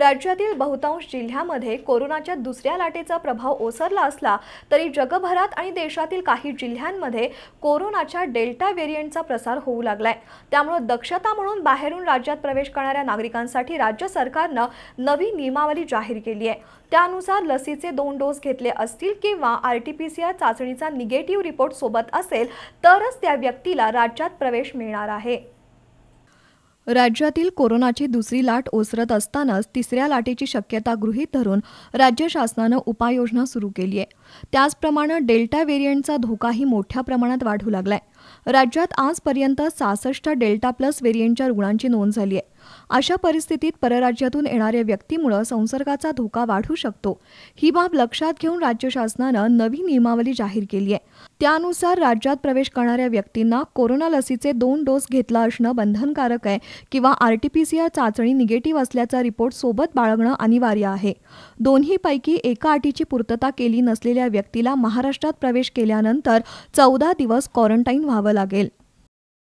राज्यातील बहुतांश जिल्ह्यामध्ये कोरोनाच्या दुसऱ्या लाटेचा प्रभाव ओसरला असला तरी जगभरात आणि देशातील काही जिल्ह्यांमध्ये कोरोनाच्या डेल्टा व्हेरियंटचा प्रसार होऊ लागलाय त्यामुळे दक्षता म्हणून बाहेरून राज्यात प्रवेश करणाऱ्या नागरिकांसाठी राज्य सरकारनं नवी नियमावली जाहीर केली आहे त्यानुसार लसीचे दोन डोस घेतले असतील किंवा R T P C R चाचणीचा निगेटिव्ह रिपोर्ट सोबत असेल तरच त्या व्यक्तीला राज्यात प्रवेश मिळणार आहे राज्यातील कोरोनाची दुसरी लाट ओसरत असतानाच तिसऱ्या लाटेची शक्यता गृहीत धरून राज्य शासनानं उपाययोजना सुरू केली आहे त्याचप्रमाणे डेल्टा व्हेरियंटचा धोकाही मोठ्या प्रमाणात वाढू लागलाय राज्यात आजपर्यंत सहासष्ट डेल्टा प्लस व्हेरियंटच्या रुग्णांची नोंद झाली आहे अशा परिस्थितीत परराज्यातून येणाऱ्या व्यक्तीमुळं संसर्गाचा धोका वाढू शकतो ही बाब लक्षात घेऊन राज्य शासनानं नवी नियमावली जाहीर केली आहे त्यानुसार राज्यात प्रवेश करणाऱ्या व्यक्तींना कोरोना लसीचे दोन डोस घेतला असणं बंधनकारक आहे किंवा आर चाचणी निगेटिव्ह असल्याचा रिपोर्ट सोबत बाळगणं अनिवार्य आहे दोन्हीपैकी एका अटीची पूर्तता केली नसलेल्या व्यक्तीला महाराष्ट्रात प्रवेश केल्यानंतर चौदा दिवस क्वारंटाईन व्हावं लागेल